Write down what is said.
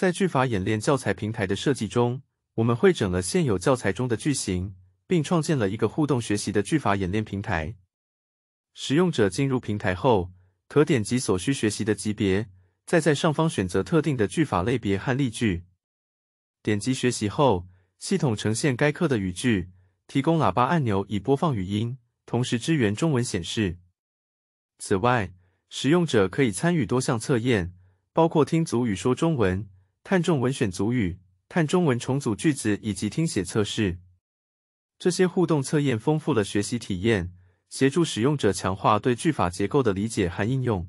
在句法演练教材平台的设计中，我们会整了现有教材中的句型，并创建了一个互动学习的句法演练平台。使用者进入平台后，可点击所需学习的级别，再在上方选择特定的句法类别和例句。点击学习后，系统呈现该课的语句，提供喇叭按钮以播放语音，同时支援中文显示。此外，使用者可以参与多项测验，包括听足语说中文。看中文选组语，看中文重组句子以及听写测试，这些互动测验丰富了学习体验，协助使用者强化对句法结构的理解和应用。